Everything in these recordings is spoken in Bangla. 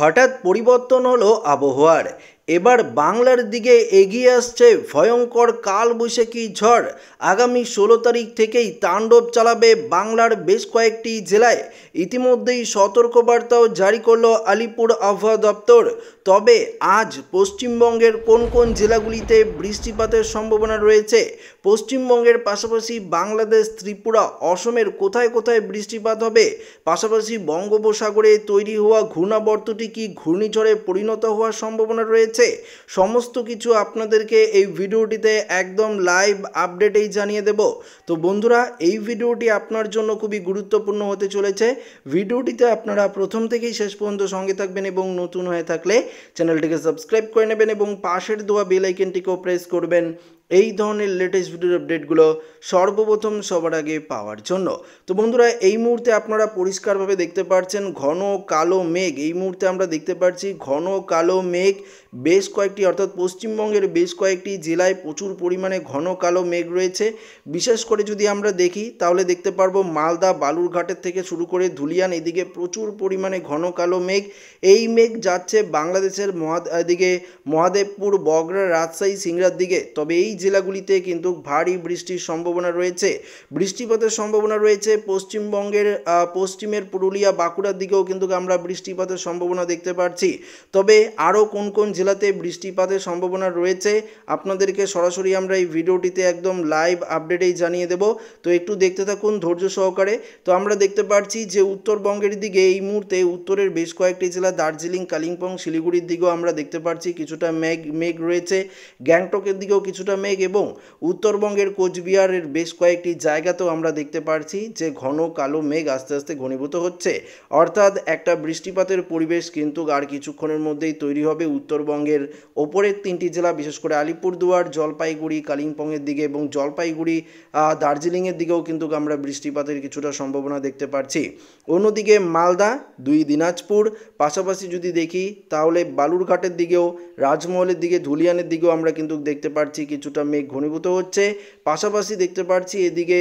হঠাৎ পরিবর্তন হলো আবহাওয়ার এবার বাংলার দিকে এগিয়ে আসছে ভয়ঙ্কর কালবৈশাখী ঝড় আগামী ষোলো তারিখ থেকেই তাণ্ডব চালাবে বাংলার বেশ কয়েকটি জেলায় ইতিমধ্যেই সতর্কবার্তাও জারি করল আলিপুর আবহাওয়া দপ্তর তবে আজ পশ্চিমবঙ্গের কোন কোন জেলাগুলিতে বৃষ্টিপাতের সম্ভাবনা রয়েছে পশ্চিমবঙ্গের পাশাপাশি বাংলাদেশ ত্রিপুরা অসমের কোথায় কোথায় বৃষ্টিপাত হবে পাশাপাশি বঙ্গোপসাগরে তৈরি হওয়া ঘূর্ণাবর্তটি কি ঘূর্ণিঝড়ে পরিণত হওয়ার সম্ভাবনা রয়েছে রয়েছে সমস্ত কিছু আপনাদেরকে এই ভিডিওটিতে একদম লাইভ আপডেটেই জানিয়ে দেব তো বন্ধুরা এই ভিডিওটি আপনার জন্য খুবই গুরুত্বপূর্ণ হতে চলেছে ভিডিওটিতে আপনারা প্রথম থেকেই শেষ পর্যন্ত সঙ্গে থাকবেন এবং নতুন হয়ে থাকলে চ্যানেলটিকে সাবস্ক্রাইব করে নেবেন এবং পাশের দেওয়া বেলাইকেনটিকেও প্রেস করবেন এই ধরনের লেটেস্ট ভিডিওর আপডেটগুলো সর্বপ্রথম সবার আগে পাওয়ার জন্য তো বন্ধুরা এই মুহূর্তে আপনারা পরিষ্কারভাবে দেখতে পাচ্ছেন ঘন কালো মেঘ এই মুহূর্তে আমরা দেখতে পাচ্ছি ঘন কালো মেঘ বেশ কয়েকটি অর্থাৎ পশ্চিমবঙ্গের বেশ কয়েকটি জেলায় প্রচুর পরিমাণে ঘন কালো মেঘ রয়েছে বিশেষ করে যদি আমরা দেখি তাহলে দেখতে পারবো মালদা বালুরঘাটের থেকে শুরু করে ধুলিয়ান এদিকে প্রচুর পরিমাণে ঘন কালো মেঘ এই মেঘ যাচ্ছে বাংলাদেশের মহা এদিকে মহাদেবপুর বগরা রাজশাহী সিংড়ার দিকে তবে এই জেলাগুলিতে কিন্তু ভারী বৃষ্টির সম্ভাবনা রয়েছে বৃষ্টিপাতের সম্ভাবনা রয়েছে পশ্চিমবঙ্গের পশ্চিমের পুরুলিয়া বাঁকুড়ার দিকেও কিন্তু আমরা বৃষ্টিপাতের সম্ভাবনা দেখতে পাচ্ছি তবে আরও কোন কোন জেলাতে বৃষ্টিপাতের সম্ভাবনা রয়েছে আপনাদেরকে সরাসরি আমরা এই ভিডিওটিতে একদম লাইভ আপডেটেই জানিয়ে দেব তো একটু দেখতে থাকুন ধৈর্য সহকারে তো আমরা দেখতে পাচ্ছি যে উত্তরবঙ্গের দিকে এই মুহূর্তে উত্তরের বেশ কয়েকটি জেলা দার্জিলিং কালিম্পং শিলিগুড়ির দিকেও আমরা দেখতে পাচ্ছি কিছুটা মেঘ মেঘ রয়েছে গ্যাংটকের দিকেও কিছুটা মেঘ অনেক এবং উত্তরবঙ্গের কোচবিহারের বেশ কয়েকটি জায়গাতেও আমরা দেখতে পারছি যে ঘন কালো মেঘ আস্তে আস্তে ঘনীভূত হচ্ছে অর্থাৎ একটা বৃষ্টিপাতের পরিবেশ কিন্তু আর কিছুক্ষণের মধ্যেই তৈরি হবে উত্তরবঙ্গের ওপরের তিনটি জেলা বিশেষ করে আলিপুরদুয়ার জলপাইগুড়ি কালিম্পংয়ের দিকে এবং জলপাইগুড়ি দার্জিলিংয়ের দিকেও কিন্তু আমরা বৃষ্টিপাতের কিছুটা সম্ভাবনা দেখতে পাচ্ছি অন্যদিকে মালদা দুই দিনাজপুর পাশাপাশি যদি দেখি তাহলে বালুরঘাটের দিকেও রাজমহলের দিকে ধুলিয়ানের দিকেও আমরা কিন্তু দেখতে পাচ্ছি কিছুটা কিছুটা মেঘ ঘনীভূত হচ্ছে পাশাপাশি দেখতে পাচ্ছি এদিকে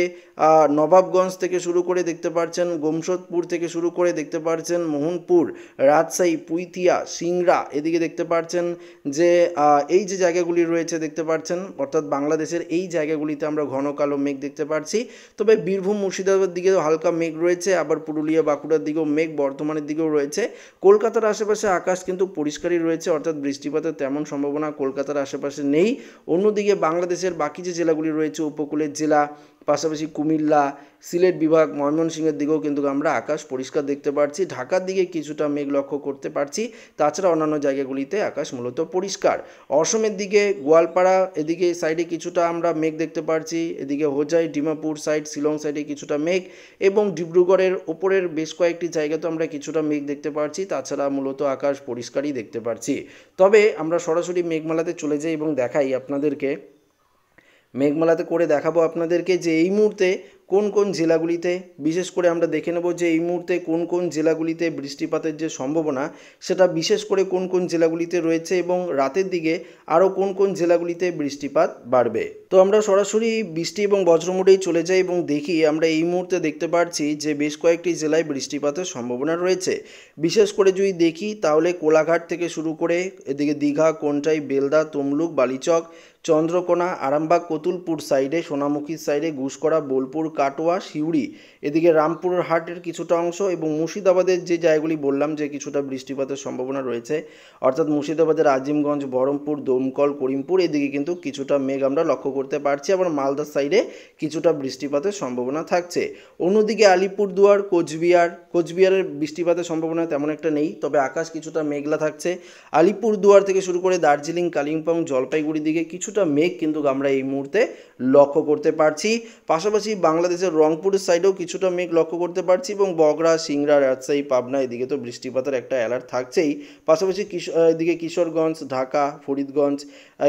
নবাবগঞ্জ থেকে শুরু করে দেখতে পাচ্ছেন গোমসদপুর থেকে শুরু করে দেখতে পাচ্ছেন মোহনপুর রাজশাহী পুইতিয়া সিংড়া এদিকে দেখতে পাচ্ছেন যে এই যে জায়গাগুলি রয়েছে দেখতে পাচ্ছেন অর্থাৎ বাংলাদেশের এই জায়গাগুলিতে আমরা ঘন কালো মেঘ দেখতে পাচ্ছি তবে বীরভূম মুর্শিদাবাদ দিকে হালকা মেঘ রয়েছে আবার পুরুলিয়া বাঁকুড়ার দিকেও মেঘ বর্ধমানের দিকেও রয়েছে কলকাতার আশেপাশে আকাশ কিন্তু পরিষ্কারই রয়েছে অর্থাৎ বৃষ্টিপাতের তেমন সম্ভাবনা কলকাতার আশেপাশে নেই অন্যদিকে বাংলাদেশের বাকি যে জেলাগুলি রয়েছে উপকূলের জেলা পাশাপাশি কুমিল্লা সিলেট বিভাগ ময়মনসিংহের দিকেও কিন্তু আমরা আকাশ পরিষ্কার দেখতে পাচ্ছি ঢাকার দিকে কিছুটা মেঘ লক্ষ্য করতে পারছি তাছাড়া অন্যান্য জায়গাগুলিতে আকাশ মূলত পরিষ্কার অসমের দিকে গোয়ালপাড়া এদিকে সাইডে কিছুটা আমরা মেঘ দেখতে পাচ্ছি এদিকে হোজাই ডিমাপুর সাইড শিলং সাইডে কিছুটা মেঘ এবং ডিব্রুগড়ের ওপরের বেশ কয়েকটি জায়গাতে আমরা কিছুটা মেঘ দেখতে পাচ্ছি তাছাড়া মূলত আকাশ পরিষ্কারই দেখতে পাচ্ছি তবে আমরা সরাসরি মেঘমালাতে চলে যাই এবং দেখাই আপনাদেরকে মেঘমালাতে করে দেখাবো আপনাদেরকে যে এই মুহূর্তে কোন কোন জেলাগুলিতে বিশেষ করে আমরা দেখে নেব যে এই মুহূর্তে কোন কোন জেলাগুলিতে বৃষ্টিপাতের যে সম্ভাবনা সেটা বিশেষ করে কোন কোন জেলাগুলিতে রয়েছে এবং রাতের দিকে আরও কোন কোন জেলাগুলিতে বৃষ্টিপাত বাড়বে তো আমরা সরাসরি বৃষ্টি এবং বজ্রমুটেই চলে যাই এবং দেখি আমরা এই মুহূর্তে দেখতে পাচ্ছি যে বেশ কয়েকটি জেলায় বৃষ্টিপাতের সম্ভাবনা রয়েছে বিশেষ করে যদি দেখি তাহলে কোলাঘাট থেকে শুরু করে এদিকে দীঘা কোনটাই বেলদা তমলুক বালিচক চন্দ্রকোনা আরামবাগ কতুলপুর সাইডে সোনামুখীর সাইডে ঘুষকরা বোলপুর কাটোয়া সিউড়ি এদিকে রামপুর হাটের কিছুটা অংশ এবং মুর্শিদাবাদের যে জায়গাগুলি বললাম যে কিছুটা বৃষ্টিপাতের সম্ভাবনা রয়েছে অর্থাৎ মুর্শিদাবাদের আজিমগঞ্জ বহরমপুর দমকল করিমপুর এদিকে কিন্তু কিছুটা মেঘ আমরা লক্ষ্য করতে পারছি আবার মালদার সাইডে কিছুটা বৃষ্টিপাতের সম্ভাবনা থাকছে অন্যদিকে আলিপুরদুয়ার কোচবিহার কোচবিহারের বৃষ্টিপাতের সম্ভাবনা তেমন একটা নেই তবে আকাশ কিছুটা মেঘলা থাকছে আলিপুরদুয়ার থেকে শুরু করে দার্জিলিং কালিম্পং জলপাইগুড়ি দিকে কিছুটা কিছুটা মেঘ কিন্তু আমরা এই মুহূর্তে লক্ষ্য করতে পারছি পাশাপাশি বাংলাদেশের রংপুরের সাইডেও কিছুটা মেঘ লক্ষ্য করতে পারছি এবং বগড়া সিংড়া রাজশাহী পাবনা এদিকে তো বৃষ্টিপাতের একটা অ্যালার্ট থাকছেই পাশাপাশি এদিকে কিশোরগঞ্জ ঢাকা ফরিদগঞ্জ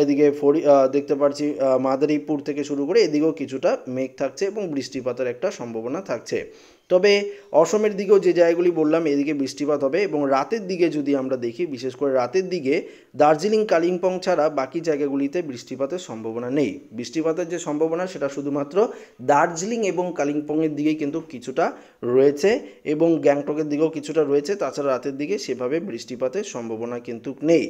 এদিকে ফরি দেখতে পারছি মাদারীপুর থেকে শুরু করে এদিকেও কিছুটা মেঘ থাকছে এবং বৃষ্টিপাতের একটা সম্ভাবনা থাকছে তবে অসমের দিকেও যে জায়গাগুলি বললাম এদিকে বৃষ্টিপাত হবে এবং রাতের দিকে যদি আমরা দেখি বিশেষ করে রাতের দিকে দার্জিলিং কালিম্পং ছাড়া বাকি জায়গাগুলিতে বৃষ্টিপাতের সম্ভাবনা নেই বৃষ্টিপাতের যে সম্ভাবনা সেটা শুধুমাত্র দার্জিলিং এবং কালিম্পংয়ের দিকেই কিন্তু কিছুটা রয়েছে এবং গ্যাংটকের দিকেও কিছুটা রয়েছে তাছাড়া রাতের দিকে সেভাবে বৃষ্টিপাতের সম্ভাবনা কিন্তু নেই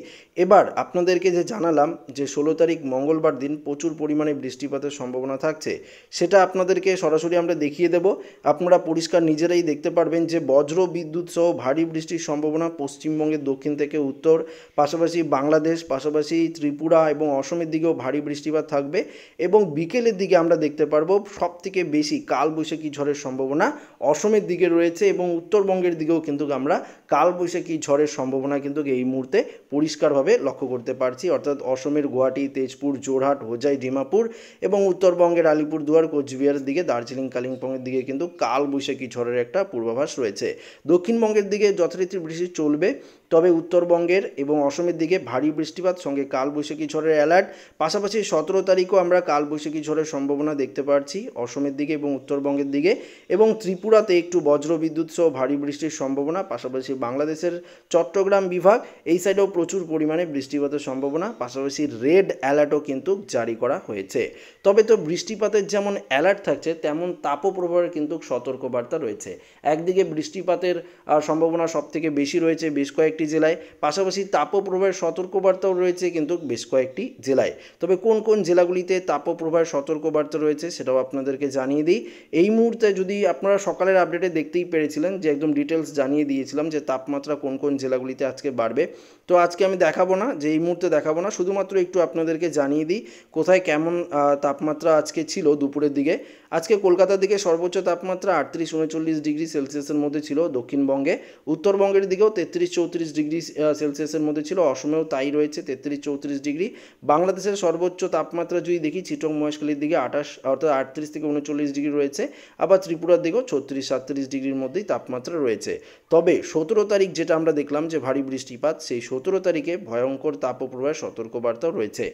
এবার আপনাদেরকে যে জানালাম যে ষোলো তারিখ মঙ্গলবার দিন প্রচুর পরিমাণে বৃষ্টিপাতের সম্ভাবনা থাকছে সেটা আপনাদেরকে সরাসরি আমরা দেখিয়ে দেব আপনারা পরিষ্কার নিজেরাই দেখতে পারবেন যে বজ্র বিদ্যুৎ সহ ভারী বৃষ্টির সম্ভাবনা পশ্চিমবঙ্গের দক্ষিণ থেকে উত্তর পাশাপাশি বাংলাদেশ পাশাপাশি ত্রিপুরা এবং অসমের দিকেও ভারী বৃষ্টিপাত থাকবে এবং বিকেলের দিকে আমরা দেখতে পারবো সব থেকে বেশি কালবৈশাখী ঝড়ের সম্ভাবনা অসমের দিকে রয়েছে এবং উত্তরবঙ্গের দিকেও কিন্তু আমরা কালবৈশাখী ঝড়ের সম্ভাবনা কিন্তু এই মুহূর্তে পরিষ্কারভাবে লক্ষ্য করতে পারছি অর্থাৎ অসমের গুয়াহাটি তেজপুর জোরহাট হোজাই ডিমাপুর এবং উত্তরবঙ্গের আলিপুর দুয়ার কোচবিহারের দিকে দার্জিলিং কালিম্পংয়ের দিকে কিন্তু কালবৈশাখী ঝড়ের একটা পূর্বাভাস রয়েছে দক্ষিণবঙ্গের দিকে যথারীতি বৃষ্টি চলবে তবে উত্তরবঙ্গের এবং অসমের দিকে ভারী বৃষ্টিপাত সঙ্গে কালবৈশাখী ঝড়ের অ্যালার্ট পাশাপাশি সতেরো তারিখও আমরা কালবৈশাখী ঝড়ের সম্ভাবনা দেখতে পাচ্ছি অসমের দিকে এবং উত্তরবঙ্গের দিকে এবং ত্রিপুরাতে একটু বজ্রবিদ্যুৎ সহ ভারী বৃষ্টির সম্ভাবনা পাশাপাশি বাংলাদেশের চট্টগ্রাম বিভাগ এই সাইডেও প্রচুর পরিমাণে বৃষ্টিপাতের সম্ভাবনা পাশাপাশি রেড অ্যালার্টও কিন্তু জারি করা হয়েছে তবে তো বৃষ্টিপাতের যেমন অ্যালার্ট থাকছে তেমন তাপপ্রবাহের কিন্তু সতর্কবার্তা রয়েছে একদিকে বৃষ্টিপাতের সম্ভাবনা সবথেকে বেশি রয়েছে বেশ কয়েক কয়েকটি জেলায় পাশাপাশি তাপপ্রবাহের সতর্কবার্তাও রয়েছে কিন্তু বেশ কয়েকটি জেলায় তবে কোন কোন জেলাগুলিতে তাপপ্রবাহের সতর্কবার্তা রয়েছে সেটাও আপনাদেরকে জানিয়ে দিই এই মুহূর্তে যদি আপনারা সকালের আপডেটে দেখতেই পেরেছিলেন যে একদম ডিটেলস জানিয়ে দিয়েছিলাম যে তাপমাত্রা কোন কোন জেলাগুলিতে আজকে বাড়বে তো আজকে আমি দেখাবো না যে এই মুহূর্তে দেখাবো না শুধুমাত্র একটু আপনাদেরকে জানিয়ে দিই কোথায় কেমন তাপমাত্রা আজকে ছিল দুপুরের দিকে আজকে কলকাতার দিকে সর্বোচ্চ তাপমাত্রা আটত্রিশ উনচল্লিশ ডিগ্রি সেলসিয়াসের মধ্যে ছিল দক্ষিণবঙ্গে উত্তরবঙ্গের দিকেও তেত্রিশ চৌত্রিশ ডিগ্রি সেলসিয়াসের মধ্যে ছিল অসমেও তাই রয়েছে তেত্রিশ চৌত্রিশ ডিগ্রি বাংলাদেশের সর্বোচ্চ তাপমাত্রা যদি দেখি চিটং মহেশখালীর দিকে আঠাশ অর্থাৎ আটত্রিশ থেকে উনচল্লিশ ডিগ্রি রয়েছে আবার ত্রিপুরার দিকেও ছত্রিশ সাতত্রিশ ডিগ্রির মধ্যেই তাপমাত্রা রয়েছে তবে সতেরো তারিখ যেটা আমরা দেখলাম যে ভারী বৃষ্টিপাত সেই সতেরো তারিখে ভয়ঙ্কর তাপপ্রবাহের সতর্কবার্তাও রয়েছে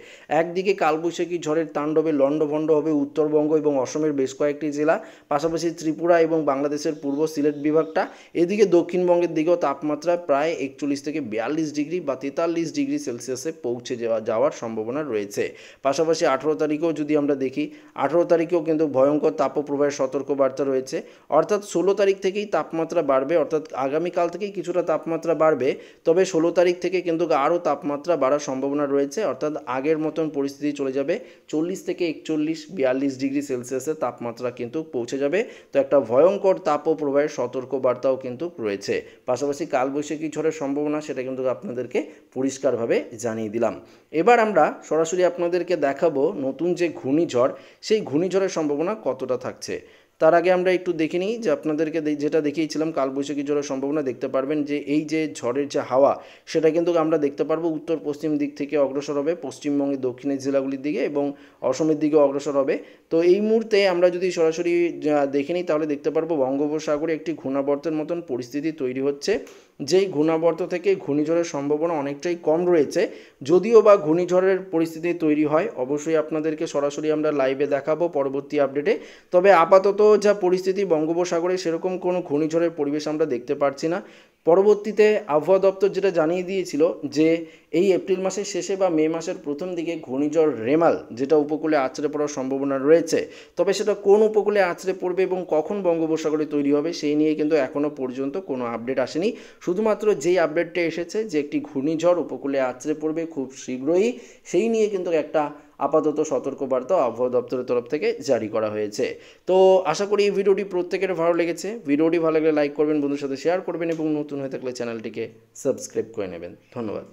একদিকে কালবৈশাখী ঝড়ের তাণ্ডবে লণ্ডভণ্ড হবে উত্তরবঙ্গ এবং অসমের বেশ কয়েকটি জেলা পাশাপাশি ত্রিপুরা এবং বাংলাদেশের পূর্ব সিলেট বিভাগটা এদিকে দক্ষিণবঙ্গের দিকেও তাপমাত্রা প্রায় একচল্লিশ থেকে বিয়াল্লিশ ডিগ্রি বা তেতাল্লিশ ডিগ্রি সেলসিয়াসে পৌঁছে যাওয়া যাওয়ার সম্ভাবনা রয়েছে পাশাপাশি আঠেরো তারিখেও যদি আমরা দেখি আঠেরো তারিখেও কিন্তু ভয়ঙ্কর তাপপ্রবাহের সতর্কবার্তা রয়েছে অর্থাৎ ষোলো তারিখ থেকেই তাপমাত্রা বাড়বে অর্থাৎ আগামীকাল থেকেই কিছুটা তাপমাত্রা বাড়বে তবে ষোলো তারিখ থেকে কিন্তু আরও তাপমাত্রা বাড়ার সম্ভাবনা রয়েছে অর্থাৎ আগের মতন পরিস্থিতি চলে যাবে চল্লিশ থেকে একচল্লিশ বিয়াল্লিশ ডিগ্রি সেলসিয়াসে তাপ তাপমাত্রা কিন্তু পৌঁছে যাবে তো একটা ভয়ঙ্কর সতর্ক সতর্কবার্তাও কিন্তু রয়েছে পাশাপাশি কালবৈশাখী ঝড়ের সম্ভাবনা সেটা কিন্তু আপনাদেরকে পরিষ্কারভাবে জানিয়ে দিলাম এবার আমরা সরাসরি আপনাদেরকে দেখাবো নতুন যে ঘূর্ণিঝড় সেই ঘূর্ণিঝড়ের সম্ভাবনা কতটা থাকছে তার আগে আমরা একটু দেখে নিই যে আপনাদেরকে যেটা দেখিয়েছিলাম কালবৈশাখী ঝড়ের সম্ভাবনা দেখতে পারবেন যে এই যে ঝড়ের যে হাওয়া সেটা কিন্তু আমরা দেখতে পারবো উত্তর পশ্চিম দিক থেকে অগ্রসর হবে পশ্চিমবঙ্গের দক্ষিণের জেলাগুলির দিকে এবং অসমের দিকে অগ্রসর হবে তো এই মুহূর্তে আমরা যদি সরাসরি দেখে নিই তাহলে দেখতে পারবো বঙ্গোপসাগরে একটি ঘূর্ণাবর্তের মতন পরিস্থিতি তৈরি হচ্ছে যেই ঘূর্ণাবর্ত থেকে ঘূর্ণিঝড়ের সম্ভাবনা অনেকটাই কম রয়েছে যদিও বা ঘূর্ণিঝড়ের পরিস্থিতি তৈরি হয় অবশ্যই আপনাদেরকে সরাসরি আমরা লাইভে দেখাবো পরবর্তী আপডেটে তবে আপাতত যা পরিস্থিতি বঙ্গোপসাগরে সেরকম কোনো ঘূর্ণিঝড়ের পরিবেশ আমরা দেখতে পাচ্ছি না পরবর্তীতে আবহাওয়া দপ্তর যেটা জানিয়ে দিয়েছিল যে এই এপ্রিল মাসের শেষে বা মে মাসের প্রথম দিকে ঘূর্ণিঝড় রেমাল যেটা উপকূলে আছড়ে পড়ার সম্ভাবনা রয়েছে তবে সেটা কোন উপকূলে আছড়ে পড়বে এবং কখন বঙ্গোপসাগরে তৈরি হবে সেই নিয়ে কিন্তু এখনও পর্যন্ত কোনো আপডেট আসেনি শুধুমাত্র যেই আপডেটটা এসেছে যে একটি ঘূর্ণিঝড় উপকূলে আছড়ে পড়বে খুব শীঘ্রই সেই নিয়ে কিন্তু একটা আপাতত সতর্কবার্তা আবহাওয়া দপ্তরের তরফ থেকে জারি করা হয়েছে তো আশা করি এই ভিডিওটি প্রত্যেকের ভালো লেগেছে ভিডিওটি ভালো লাগলে লাইক করবেন বন্ধুর সাথে শেয়ার করবেন এবং নতুন হয়ে থাকলে চ্যানেলটিকে সাবস্ক্রাইব করে নেবেন ধন্যবাদ